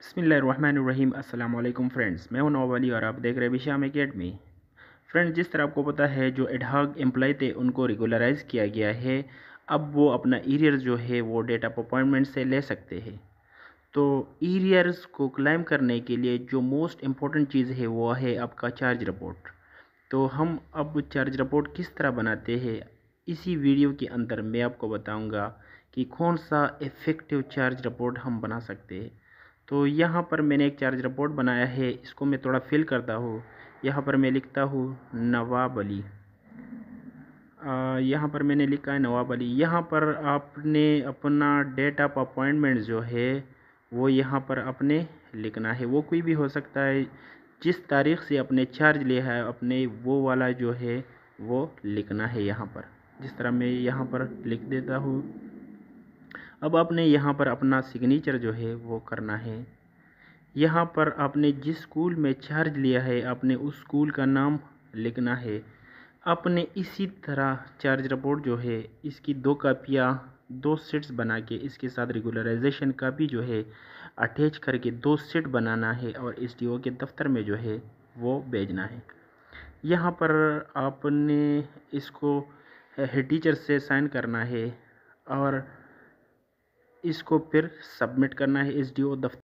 बसमिलीम अल्लाम फ्रेंड्स मैं हूं नौवाली और आप देख रहे हैं विशाम अकेडमी फ्रेंड्स जिस तरह आपको पता है जो एडहाग एम्प्लॉय थे उनको रेगुलराइज किया गया है अब वो अपना एरियर जो है वो डेट ऑफ अपॉइंटमेंट से ले सकते हैं तो ईरियर्स को क्लाइम करने के लिए जो मोस्ट इम्पॉर्टेंट चीज़ है वो है आपका चार्ज रिपोर्ट तो हम अब चार्ज रिपोर्ट किस तरह बनाते हैं इसी वीडियो के अंदर मैं आपको बताऊँगा कि कौन सा इफ़ेक्टिव चार्ज रिपोर्ट हम बना सकते हैं तो यहाँ पर मैंने एक चार्ज रिपोर्ट बनाया है इसको मैं थोड़ा फिल करता हूँ यहाँ पर मैं लिखता हूँ नवाब अली यहाँ पर मैंने लिखा है नवाब अली यहाँ पर आपने अपना डेट ऑफ अपॉइंटमेंट जो है वो यहाँ पर अपने लिखना है वो कोई भी हो सकता है जिस तारीख से अपने चार्ज लिया है अपने वो वाला जो है वो लिखना है यहाँ पर जिस तरह मैं यहाँ पर लिख देता हूँ अब आपने यहाँ पर अपना सिग्नेचर जो है वो करना है यहाँ पर आपने जिस स्कूल में चार्ज लिया है आपने उस स्कूल का नाम लिखना है आपने इसी तरह चार्ज रिपोर्ट जो है इसकी दो कापियाँ दो सेट्स बना के इसके साथ रेगुलराइजेशन का भी जो है अटैच करके दो सेट बनाना है और एस के दफ्तर में जो है वो भेजना है यहाँ पर आपने इसको हेड टीचर से साइन करना है और इसको फिर सबमिट करना है एस डी ओ दफ्तर